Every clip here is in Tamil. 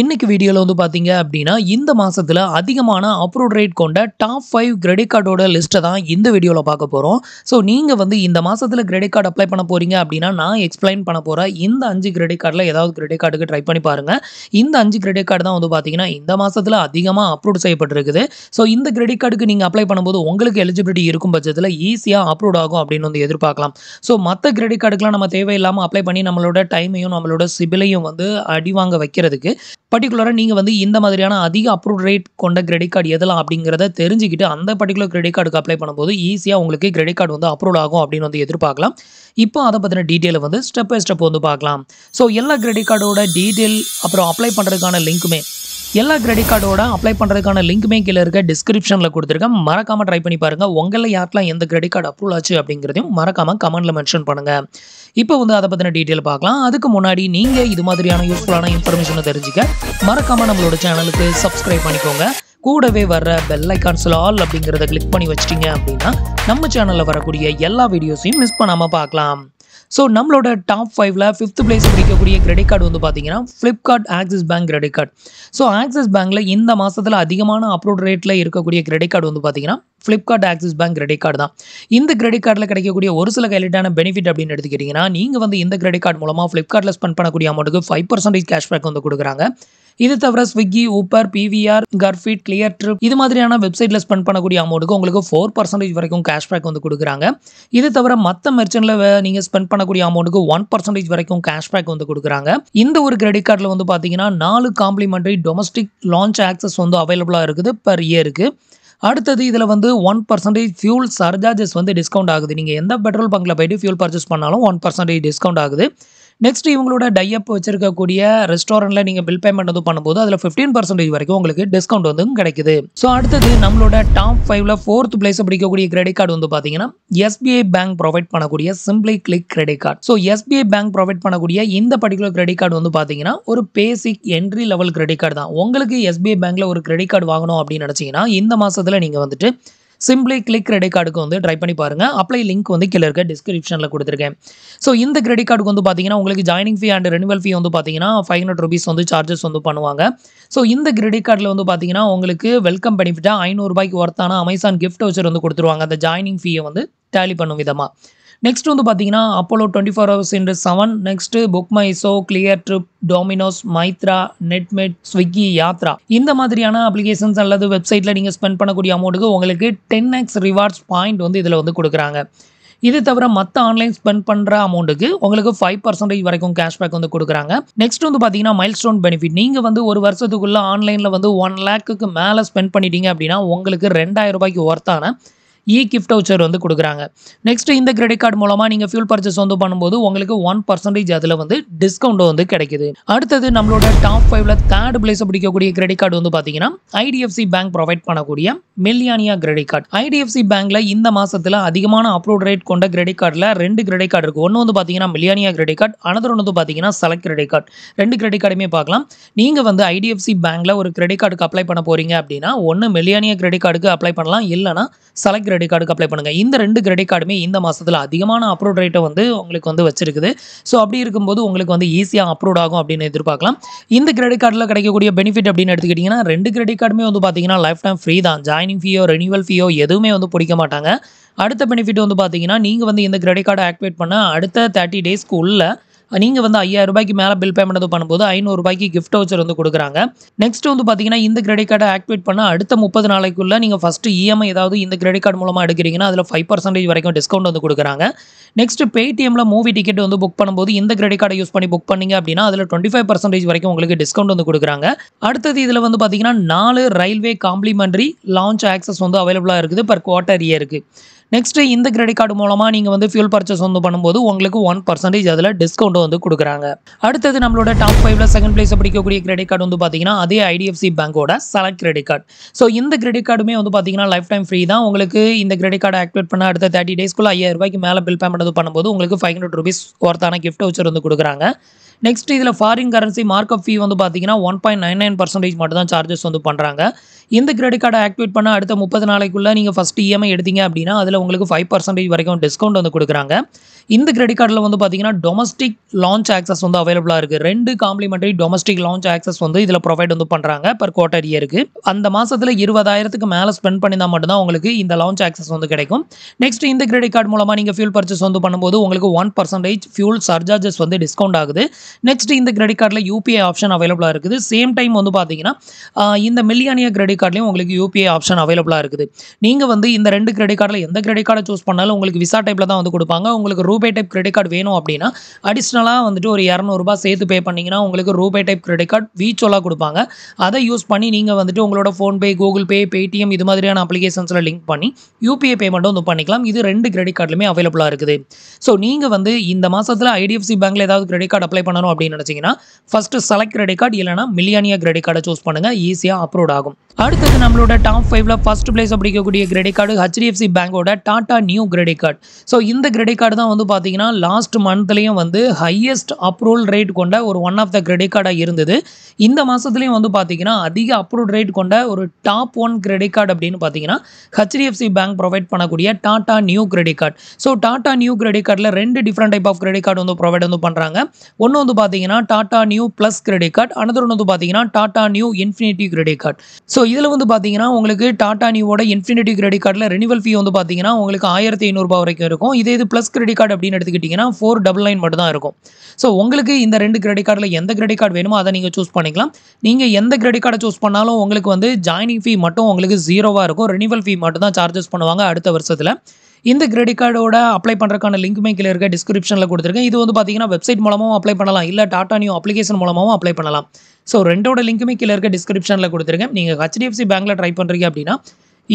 இன்னைக்கு வீடியோவில் வந்து பார்த்தீங்க அப்படின்னா இந்த மாதத்தில் அதிகமான அப்ரூவ் ரேட் கொண்ட டாப் ஃபைவ் கிரெடிட் கார்டோட லிஸ்ட்டை தான் இந்த வீடியோவில் பார்க்க போகிறோம் ஸோ நீங்கள் வந்து இந்த மாதத்தில் கிரெடிட் கார்டு அப்ளை பண்ண போகிறீங்க அப்படின்னா நான் எக்ஸ்பிளைன் பண்ண போகிறேன் இந்த அஞ்சு கிரெடிட் கார்டில் ஏதாவது கிரெடிட் கார்டுக்கு ட்ரை பண்ணி பாருங்கள் இந்த அஞ்சு கிரெடிட் கார்டு தான் வந்து பார்த்தீங்கன்னா இந்த மாதத்தில் அதிகமாக அப்ரூவ் செய்யப்பட்டிருக்குது ஸோ இந்த கிரெடிட் கார்டுக்கு நீங்கள் அப்ளை பண்ணும்போது உங்களுக்கு எலிஜிபிலிட்டி இருக்கும் பட்சத்தில் ஈஸியாக அப்ரூவ் ஆகும் அப்படின்னு வந்து எதிர்பார்க்கலாம் ஸோ மற்ற கிரெடிட் கார்டுக்கெலாம் நம்ம தேவையில்லாமல் அப்ளை பண்ணி நம்மளோட டைமையும் நம்மளோட சிபிலையும் வந்து அடிவாங்க வைக்கிறதுக்கு பர்டிகுலராக நீங்கள் வந்து இந்த மாதிரியான அதிக அப்ரூவ் ரேட் கொண்ட கிரெடிட் கார்டு எதெல்லாம் அப்படிங்கிறத தெரிஞ்சுக்கிட்டு அந்த பர்டிகுலர் கிரெடிட் கார்டுக்கு அப்ளை பண்ணும்போது ஈஸியாக உங்களுக்கு கிரெடிட் கார்டு வந்து அப்ரூவ் ஆகும் அப்படின்னு வந்து எதிர்பார்க்கலாம் இப்போ அதை பற்றின டீட்டெயில் வந்து ஸ்டெப் பை ஸ்டெப் வந்து பார்க்கலாம் ஸோ எல்லா கிரெடிட் கார்டோட டீட்டெயில் அப்புறம் அப்ளை பண்ணுறதுக்கான லிங்க்குமே எல்லா கிரெடிட் கார்டோட அப்ளை பண்ணுறதுக்கான லிங்க்குமே கீழே இருக்க டிஸ்கிரிப்ஷனில் கொடுத்துருக்கேன் மறக்காமல் ட்ரை பண்ணி பாருங்கள் உங்களில் யாருக்கெல்லாம் எந்த கிரெடிட் கார்டு அப்ரூவ் ஆச்சு அப்படிங்கிறதையும் மறக்காமல் கமெண்ட்டில் மென்ஷன் பண்ணுங்கள் இப்போ வந்து அதை பற்றின டீட்டெயில் பார்க்கலாம் அதுக்கு முன்னாடி நீங்கள் இது மாதிரியான யூஸ்ஃபுல்லான இன்ஃபர்மேஷனை தெரிஞ்சுக்க மறக்காமல் நம்மளோட சேனலுக்கு சப்ஸ்கிரைப் பண்ணிக்கோங்க கூடவே வர பெல் ஐக்கான்ஸில் ஆல் அப்படிங்கிறத கிளிக் பண்ணி வச்சிட்டிங்க அப்படின்னா நம்ம சேனலில் வரக்கூடிய எல்லா வீடியோஸையும் மிஸ் பண்ணாமல் பார்க்கலாம் ஸோ நம்மளோட டாப் ஃபைவ்ல ஃபிஃப்த் பிளேஸ் பிடிக்கக்கூடிய கிரெடிட் கார்டு வந்து பார்த்தீங்கன்னா Flipkart Axis bank credit card so Axis பேங்க்ல இந்த மாதத்தில் அதிகமான அப்ரூவ் ரேட்டில் இருக்கக்கூடிய கிரெடிட் கார்டு வந்து பார்த்தீங்கன்னா Flipkart Axis bank credit card தான் இந்த கிரெடிட் கார்டில் கிடைக்கக்கூடிய ஒரு சில கைலிட்டான பெனிஃபிட் அப்படின்னு எடுத்துக்கிட்டிங்கன்னா நீங்கள் வந்து இந்த கிரெடிட் கார்டு மூலமாக ஃப்ளிப்கார்ட்டில் ஸ்பெண்ட் பண்ணக்கூடிய அமௌண்ட்டுக்கு ஃபைவ் பர்சன்டேஜ் கேஷ்பேக் வந்து கொடுக்குறாங்க இது தவிர ஸ்விக்கி ஊப்பர் பிவிஆர் கர்ஃபிட் கிளியர் ட்ரிப் இது மாதிரியான வெப்சைட்ல ஸ்பெண்ட் பண்ணக்கூடிய அமௌண்ட்டுக்கு உங்களுக்கு ஃபோர் பர்சன்டேஜ் வரைக்கும் கேஷ்பேக் வந்து கொடுக்குறாங்க இது தவிர மற்ற மெர்ச்சன்ட்ல நீங்க ஸ்பெண்ட் பண்ணக்கூடிய அமௌண்ட்டுக்கு ஒன் பர்சன்டேஜ் வரைக்கும் கேஷ்பேக் வந்து கொடுக்குறாங்க இந்த ஒரு கிரெடிட் கார்டில் வந்து பார்த்தீங்கன்னா நாலு காம்ப்ளிமெண்டரி டொமஸ்டிக் லான்ச் ஆக்சஸ் வந்து அவைலபிளாக இருக்குது பர் இயருக்கு அடுத்தது இதில் வந்து ஒன் பர்சன்டேஜ் ஃபியூல் சர்ஜார்ஜஸ் வந்து டிஸ்கவுண்ட் ஆகுது நீங்கள் எந்த பெட்ரோல் பங்கில் போயிட்டு ஃபியூல் பர்ச்சேஸ் பண்ணாலும் ஒன் பர்சன்டேஜ் டிஸ்கவுண்ட் ஆகுது நெக்ஸ்ட் இவங்களோட அப் வச்சிருக்கக்கூடிய ரெஸ்டாரண்ட்டில் நீங்கள் பில் பேமெண்ட் வந்து பண்ணும்போது அதில் ஃபிஃப்டீன் பர்சன்டேஜ் வரைக்கும் உங்களுக்கு டிஸ்கவுண்ட் வந்து கிடைக்குது ஸோ அடுத்தது நம்மளோட டாப் ஃபைவ்ல ஃபோர்த் பிளேஸ் பிடிக்கக்கூடிய கிரெடிட் கார்டு வந்து பார்த்தீங்கன்னா எஸ்பிஐ பேங்க் ப்ரொவைட் பண்ணக்கூடிய simply click credit card so SBI bank provide பண்ணக்கூடிய இந்த பர்டிகுலர் கிரெடிட் கார்டு வந்து பார்த்தீங்கன்னா ஒரு basic entry level credit card தான் உங்களுக்கு எஸ்பிஐ பேங்க்ல ஒரு கிரெடிட் கார்டு வாங்கணும் அப்படின்னு நினச்சிங்கன்னா இந்த மாதத்தில் நீங்கள் வந்துட்டு சிம்பிளி கிளிக் கிரெடிட் கார்டுக்கு வந்து ட்ரை பண்ணி பாருங்கள் அப்ளை லிங்க் வந்து கீழே இருக்க டிஸ்கிரிப்ஷனில் கொடுத்துருக்கேன் ஸோ இந்த கிரெடிட் கார்டுக்கு வந்து பார்த்தீங்கன்னா உங்களுக்கு joining fee and renewal fee வந்து பார்த்தீங்கன்னா ஃபைவ் ஹண்ட்ரட் ருபீஸ் வந்து சார்ஜஸ் வந்து பண்ணுவாங்க ஸோ இந்த கிரெடிட் கார்டில் வந்து பார்த்தீங்கன்னா உங்களுக்கு வெல்கம் பெனிஃபிட்டாக ஐநூறுபாய்க்கு ஒர்த்தான அமேசான் கிஃப்ட் வச்சர் வந்து கொடுத்துருவாங்க அந்த ஜாயினிங் ஃபீயை வந்து டேலி பண்ணும் விதமாக நெக்ஸ்ட் வந்து பார்த்தீங்கன்னா Apollo twenty four hours into seven next BookMyShow Cleartrip Domino's Myntra Netmeds Swiggy Yatra இந்த மாதிரியான அப்ளிகேஷன்ஸ் அல்லது வெப்சைட்டில் நீங்கள் ஸ்பெண்ட் பண்ணக்கூடிய அமௌண்ட்டுக்கு உங்களுக்கு டென் எக்ஸ் ரிவார்ட்ஸ் பாயிண்ட் வந்து இதில் வந்து கொடுக்குறாங்க இது தவிர மற்ற ஆன்லைன் ஸ்பெண்ட் பண்ணுற அமௌண்ட்டுக்கு உங்களுக்கு ஃபைவ் பர்சன்டேஜ் வரைக்கும் கேஷ்பேக் வந்து கொடுக்குறாங்க நெக்ஸ்ட் வந்து பார்த்தீங்கன்னா மைல் ஸ்டோன் பெனிஃபிட் நீங்கள் வந்து ஒரு வருஷத்துக்குள்ளே ஆன்லைனில் வந்து ஒன் லேக்குக்கு மேலே ஸ்பெண்ட் பண்ணிட்டீங்க அப்படின்னா உங்களுக்கு ரெண்டாயிரம் ரூபாய்க்கு ஒர்த்தான இ கிஃப்ட் வவுச்சர் வந்து கொடுக்குறாங்க நெக்ஸ்ட் இந்த கிரெடிட் கார்டு மூலமாக நீங்கள் ஃபியூல் பர்ச்சேஸ் வந்து பண்ணும்போது உங்களுக்கு ஒன் பர்சன்டேஜ் அதில் வந்து டிஸ்கவுண்ட் வந்து கிடைக்குது அடுத்தது நம்மளோட டாப் ஃபைவ்ல தேர்ட் பிளேஸ் பிடிக்கக்கூடிய கிரெடிட் கார்டு வந்து பார்த்தீங்கன்னா ஐடிஎஃப்சி பேங்க் ப்ரொவைட் பண்ணக்கூடிய மில்லியானியா கிரெடிட் கார்டு ஐடிஎஃப்சி பேங்க்ல இந்த மாசத்துல அதிகமான அப்ரூவ் ரேட் கொண்ட கிரெடிட் கார்டில் ரெண்டு கிரெடிட் கார்டு இருக்கு ஒன்று வந்து பார்த்தீங்கன்னா மில்லியானியா கிரெடிட் கார்டு அனதர் ஒன்று வந்து பார்த்தீங்கன்னா செலக்ட் கிரெடிட் கார்டு ரெண்டு கிரெடிட் கார்டுமே பார்க்கலாம் நீங்கள் வந்து ஐடிஎஃப்சி பேங்க்ல ஒரு கிரெடிட் கார்டுக்கு அப்ளை பண்ண போறீங்க அப்படின்னா ஒன்று மில்லியானியா கிரெடிட் கார்டுக்கு அப்ளை பண்ணலாம் இல்லைனா செலக்ட் கிரெடிட் கார்டுக்கு அப்ளை பண்ணுங்கள் இந்த ரெண்டு கிரெடிட் கார்டுமே இந்த மாதத்தில் அதிகமான அப்ரூவ் ரேட்டை வந்து உங்களுக்கு வந்து வச்சிருக்குது ஸோ அப்படி இருக்கும்போது உங்களுக்கு வந்து ஈஸியாக அப்ரூவ் ஆகும் அப்படின்னு எதிர்பார்க்கலாம் இந்த கிரெடிட் கார்டில் கிடைக்கக்கூடிய பெனிஃபிட் அப்படின்னு எடுத்துக்கிட்டிங்கன்னா ரெண்டு கிரெடிட் கார்டுமே வந்து பார்த்தீங்கன்னா லைஃப் டைம் ஃப்ரீ தான் ஜாயினிங் ஃபீயோ ரெனியூவல் ஃபீயோ எதுவுமே வந்து பிடிக்க மாட்டாங்க அடுத்த பெனிஃபிட் வந்து பார்த்தீங்கன்னா நீங்கள் வந்து இந்த கிரெடிட் கார்டை ஆக்டிவேட் பண்ண அடுத்த தேர்ட்டி டேஸ்க்கு உள்ள நீங்கள் வந்து ஐயாயிரம் ரூபாய்க்கு மேலே பில் பேமெண்ட் எதுவும் பண்ணும்போது ஐநூறுரூபாய்க்கு கிஃப்ட் வச்சர் வந்து கொடுக்குறாங்க நெக்ஸ்ட் வந்து பார்த்தீங்கன்னா இந்த கிரெடிட் கார்டை ஆக்டிவேட் பண்ண அடுத்த முப்பது நாளைக்குள்ளே நீங்கள் ஃபஸ்ட்டு இஎம்ஐ e ஏதாவது இந்த கிரெடிட் கார்டு மூலமாக எடுக்கிறீங்கன்னா அதில் ஃபைவ் பர்சன்டேஜ் வரைக்கும் டிஸ்கவுண்ட் வந்து கொடுக்குறாங்க நெக்ஸ்ட் பேடிஎம்மில் மூவி டிக்கெட் வந்து புக் பண்ணும்போது இந்த கிரெடிட் கார்டை யூஸ் பண்ணி புக் பண்ணீங்க அப்படின்னா அதில் டுவெண்ட்டி ஃபைவ் பர்சன்டேஜ் வரைக்கும் உங்களுக்கு டிஸ்கவுண்ட் வந்து கொடுக்குறாங்க அடுத்தது இதில் வந்து பார்த்தீங்கன்னா நாலு ரயில்வே காம்ப்ளிமெண்ட்ரி லான்ச் ஆக்சஸ் வந்து அவைலபிளாக இருக்குது பர் குவார்ட்டர் இயருக்கு நெக்ஸ்ட்டு இந்த கிரெடிட் கார்டு மூலமாக நீங்கள் வந்து ஃபியூல் பர்ச்சேஸ் வந்து பண்ணும்போது உங்களுக்கு ஒன் பர்சன்டேஜ் அதில் டிஸ்கவுண்ட் வந்து கொடுக்குறாங்க அடுத்தது நம்மளோட டாப் ஃபைவ்ல செகண்ட் பிளேஸ் பிடிக்கக்கூடிய கிரெடிட் கார்டு வந்து பார்த்தீங்கன்னா அதே ஐடிஎஃப்சி பேங்கோட செலக்ட் கிரெடிட் கார்டு ஸோ இந்த கிரெடிட் கார்டுமே வந்து பார்த்தீங்கன்னா லைஃப் டைம் ஃப்ரீ தான் உங்களுக்கு இந்த கிரெடிட் கார்டு ஆக்டிவேட் பண்ண அடுத்த தேர்ட்டி டேஸ்க்குள்ள ஐயாயிரம் ரூபாய்க்கு மேலே பில் பேமெண்ட் பண்ணும்போது உங்களுக்கு ஃபைவ் ஹண்ட்ரட் ருபீஸ் ஒர்த்தான கிஃப்ட் வச்சு வந்து கொடுக்குறாங்க நெக்ஸ்ட் இதில் ஃபாரின் கரன்சி மார்க்அப் ஃபீ வந்து பார்த்தீங்கன்னா one point nine nine percentage மட்டும் தான் சார்ஜஸ் வந்து பண்ணுறாங்க இந்த கிரெடிட் கார்டை ஆக்டிவேட் பண்ண அடுத்த முப்பது நாளைக்குள்ளே நீங்கள் ஃபஸ்ட் இஎம்ஐ e எடுத்தீங்க அப்படின்னா அதில் உங்களுக்கு ஃபைவ் பர்சன்டேஜ் வரைக்கும் டிஸ்கவுண்ட் வந்து கொடுக்குறாங்க இந்த கிரெடிட் கார்டில் வந்து பார்த்தீங்கன்னா டொமஸ்டிக் லான்ச் ஆக்சஸ் வந்து அவைலபிளாக இருக்குது ரெண்டு காம்ப்ளிமெண்டரி டொமஸ்டிக் லான்ச் ஆக்சஸ் வந்து இதில் ப்ரொவைட் வந்து பண்ணுறாங்க பர் குவார்ட்டர் இயருக்கு அந்த மாதத்தில் இருபதாயிரத்துக்கு மேலே ஸ்பெண்ட் பண்ணினா மட்டும்தான் உங்களுக்கு இந்த லான்ச் ஆக்சஸ் வந்து கிடைக்கும் நெக்ஸ்ட் இந்த கிரெடிட் கார்டு மூலமாக நீங்கள் ஃபியூல் பர்ச்சேஸ் வந்து பண்ணும்போது உங்களுக்கு ஒன் பர்சன்டேஜ் ஃபியூல் சார்ஜஸ் வந்து டிஸ்கவுண்ட் ஆகுது நெக்ஸ்ட் இந்த கிரெடிட் கார்டில் யூபிஐ ஆப்ஷன் அவைலபிளாக இருக்குது சேம் டைம் வந்து பார்த்தீங்கன்னா இந்த மில்லியானியா கிரெடிட் கார்ட்லேயும் உங்களுக்கு யூபிஐ ஆப்ஷன் அவைலபிளாக இருக்குது நீங்கள் வந்து இந்த ரெண்டு கிரெடிட் கார்டில் எந்த கிரெடிட் கார்டை சூஸ் பண்ணாலும் உங்களுக்கு விசா டைப்பில் தான் வந்து கொடுப்பாங்க உங்களுக்கு ரூபே டைப் கிரெடிட் கார்டு வேணும் அப்படின்னா அடிஷ்னலாக வந்துட்டு ஒரு இரநூறுபா சேர்த்து பே பண்ணிங்கன்னா உங்களுக்கு ரூபே டைப் கிரெடிட் கார்டு வீச்சோலாக கொடுப்பாங்க அதை யூஸ் பண்ணி நீங்கள் வந்துட்டு உங்களோட ஃபோன்பே கூகுள் பே பேடிஎம் இது மாதிரியான அப்ளிகேஷன்ஸில் லிங்க் பண்ணி யூபிஐ பேமெண்ட்டும் வந்து பண்ணிக்கலாம் இது ரெண்டு கிரெடிட் கார்டுமே அவைலபிளாக இருக்குது ஸோ நீங்கள் வந்து இந்த மாதத்தில் ஐடிஎஃப்சி பேங்கில் ஏதாவது கிரெடிட் கார்டு அப்ளை பண்ணணும் அப்படின்னு நினச்சிங்கன்னா ஃபஸ்ட்டு செலக்ட் கிரெடிட் கார்டு இல்லைனா மில்லியானியா கிரெடிட் கார்டை சூஸ் பண்ணுங்கள் ஈஸியாக அப்ரூவ் ஆகும் அடுத்தது நம்மளோட டாப் ஃபைவ்ல ஃபர்ஸ்ட் பிளேஸ் அப்படிக்கக்கூடிய கிரெடிட் கார்டு ஹெச்டிஎஃப்சி பேங்கோட Tata Neu credit card so இந்த கிரெடிட் கார்டு தான் வந்து பார்த்தீங்கன்னா லாஸ்ட் மந்த்லேயும் வந்து ஹையஸ்ட் அப்ரூவல் ரேட் கொண்ட ஒரு ஒன் ஆஃப் த கிரெடிட் கார்டாக இருந்தது இந்த மாதத்துலேயும் வந்து பார்த்தீங்கன்னா அதிக அப்ரூவல் ரேட் கொண்ட ஒரு டாப் ஒன் கிரெடிட் கார்டு அப்படின்னு பார்த்தீங்கன்னா ஹெச்டிஎஃப்சி பேங்க் ப்ரொவைட் பண்ணக்கூடிய Tata Neu credit card so Tata Neu credit கார்டில் ரெண்டு different type of credit card வந்து ப்ரொவைட் வந்து பண்ணுறாங்க ஒன்று வந்து பார்த்தீங்கன்னா Tata Neu plus credit card another ஒன்று வந்து பார்த்தீங்கன்னா Tata Neu infinity credit card so இதில் வந்து பார்த்தீங்கன்னா உங்களுக்கு டாடா நியூவோட இன்ஃபினிட்டி கிரெடிட் கார்டில் ரினிவல் ஃபீ வந்து பார்த்தீங்கன்னா உங்களுக்கு ஆயிரத்தி ஐநூறுபா வரைக்கும் இருக்கும் இதே இது ப்ளஸ் கிரெடிட் கார்டு அப்படின்னு எடுத்துக்கிட்டிங்கன்னா ஃபோர் டபுள் நைன் மட்டும் தான் இருக்கும் ஸோ உங்களுக்கு இந்த ரெண்டு கிரெடிட் கார்டில் எந்த கிரெடிட் கார்டு வேணுமோ அதை நீங்கள் சூஸ் பண்ணிக்கலாம் நீங்கள் எந்த கிரெடிட் கார்டை சூஸ் பண்ணாலும் உங்களுக்கு வந்து ஜாயினிங் ஃபீ மட்டும் உங்களுக்கு ஜீரோவாக இருக்கும் ரினிவல் ஃபீ மட்டும் தான் சார்ஜஸ் பண்ணுவாங்க அடுத்த வருஷத்தில் இந்த கிரெடிட் கார்டோட அப்ளை பண்ணுறதுக்கான லிங்க்குமே கீழே இருக்க டிஸ்கிரிப்ஷனில் கொடுத்துருக்கேன் இது வந்து பார்த்தீங்கன்னா வெப்சைட் மூலமாகவும் அப்ளை பண்ணலாம் இல்லை டாட்டா நியூ அப்ளிகேஷன் மூலமாகவும் அப்ளை பண்ணலாம் ஸோ ரெண்டோட லிங்க்குமே கீழே இருக்க டிஸ்கிரிப்ஷனில் கொடுத்துருக்கேன் நீங்கள் ஹெச்டிஎஃப்சி பேங்க்கில் ட்ரை பண்ணுறீங்க அப்படின்னா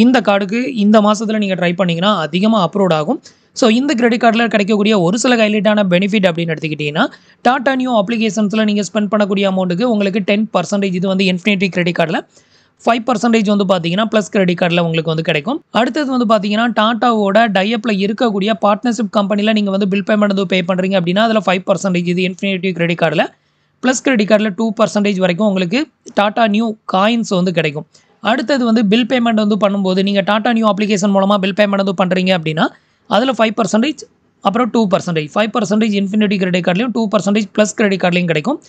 இந்த கார்டுக்கு இந்த மாதத்தில் நீங்கள் ட்ரை பண்ணிங்கன்னா அதிகமாக அப்ரோட் ஆகும் ஸோ இந்த கிரெடிட் கார்டில் கிடைக்கக்கூடிய ஒரு சில ஹைலைட்டான பெனிஃபிட் அப்படின்னு எடுத்துக்கிட்டிங்கன்னா டாட்டா நியூ அப்ளிகேஷன்ஸில் நீங்கள் ஸ்பெண்ட் பண்ணக்கூடிய அமௌண்ட்டுக்கு உங்களுக்கு டென் பர்சன்டேஜ் இது வந்து இன்ஃபினிட்டி கிரெடிட் கார்டில் ஃபைவ் பர்சன்டேஜ் வந்து பார்த்தீங்கன்னா ப்ளஸ் கிரெடிட் கார்டில் உங்களுக்கு வந்து கிடைக்கும் அடுத்தது வந்து பார்த்தீங்கன்னா டாட்டாவோட டையப்பில் இருக்கக்கூடிய பார்ட்னர்ஷிப் கம்பெனியில் நீங்கள் வந்து பில் பேமெண்ட் வந்து பே பண்ணுறீங்க அப்படின்னா அதில் ஃபைவ் பர்சன்டேஜ் இது இன்ஃபினிட்டி கிரெடிட் கார்டில் ப்ளஸ் கிரெடிட் கார்டில் டூ பர்சன்டேஜ் வரைக்கும் உங்களுக்கு டாட்டா நியூ காயின்ஸ் வந்து கிடைக்கும் அடுத்தது வந்து பில் பேமெண்ட் வந்து பண்ணும்போது நீங்கள் டாட்டா நியூ அப்ளிகேஷன் மூலமாக பில் பேமெண்ட் வந்து பண்ணுறீங்க அப்படின்னா அதில் ஃபைவ் பர்சன்டேஜ் அப்புறம் two percentage five percentage infinity credit கார்ட்லையும் டூ பர்சன்டேஜ் ப்ளஸ் கிரெடிட் கார்ட்லையும் கிடைக்கும்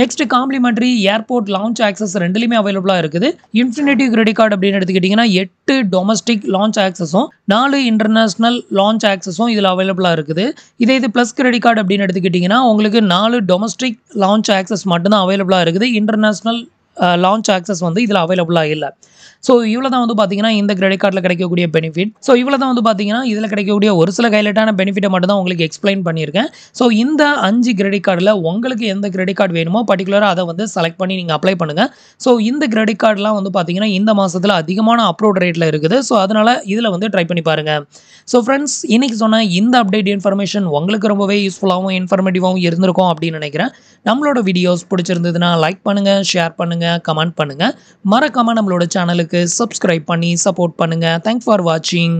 next complimentary airport lounge access ரெண்டுலையுமே அவைலபிளாக இருக்குது இன்ஃபினிட்டி கிரெடிட் கார்டு அப்படின்னு எடுத்துக்கிட்டிங்கன்னா எட்டு டொமஸ்டிக் லான்ச் ஆக்சஸும் நாலு இன்டர்நேஷனல் லான்ச் ஆக்சஸும் இதில் அவைலபிளாக இருக்குது இதே இது ப்ளஸ் கிரெடிட் கார்டு அப்படின்னு எடுத்துக்கிட்டிங்கன்னா உங்களுக்கு நாலு டொமஸ்டிக் லான்ச் ஆக்சஸ் மட்டும்தான் அவைலபிளாக இருக்குது இன்டர்நேஷனல் லான்ச் ஆக்சஸ் வந்து இதில் அவைலபிளாக இல்லை ஸோ இவ்வளோ தான் வந்து பார்த்தீங்கன்னா இந்த கிரெடிட் கார்டில் கிடைக்கக்கூடிய பெனிஃபிட் ஸோ இவ்வளோ தான் வந்து பார்த்தீங்கன்னா இதில் கிடைக்கக்கூடிய ஒரு சில கைலட்டான பெனிஃபிட்டை மட்டும் தான் உங்களுக்கு எக்ஸ்பிளைன் பண்ணியிருக்கேன் ஸோ இந்த அஞ்சு கிரெடிட் கார்டில் உங்களுக்கு எந்த கிரெடிட் கார்டு வேணுமோ பர்டிகுலராக அதை வந்து செலக்ட் பண்ணி நீங்கள் அப்ளை பண்ணுங்கள் ஸோ இந்த கிரெடிட் கார்டெலாம் வந்து பார்த்தீங்கன்னா இந்த மாதத்தில் அதிகமான அப்ரோட் ரேட்டில் இருக்குது ஸோ அதனால் இதில் வந்து ட்ரை பண்ணி பாருங்கள் ஸோ ஃப்ரெண்ட்ஸ் இன்றைக்கி சொன்ன இந்த அப்டேட் இன்ஃபர்மேஷன் உங்களுக்கு ரொம்பவே யூஸ்ஃபுல்லாகவும் இன்ஃபர்மேட்டிவாகவும் இருந்திருக்கும் அப்படின்னு நினைக்கிறேன் நம்மளோட வீடியோஸ் பிடிச்சிருந்ததுன்னா லைக் பண்ணுங்கள் ஷேர் பண்ணுங்கள் கமெண்ட் பண்ணுங்கள் மறக்காமல் நம்மளோட சேனலுக்கு சேனலுக்கு சப்ஸ்கிரைப் பண்ணி சப்போர்ட் பண்ணுங்கள் தேங்க்ஸ் ஃபார் வாட்சிங்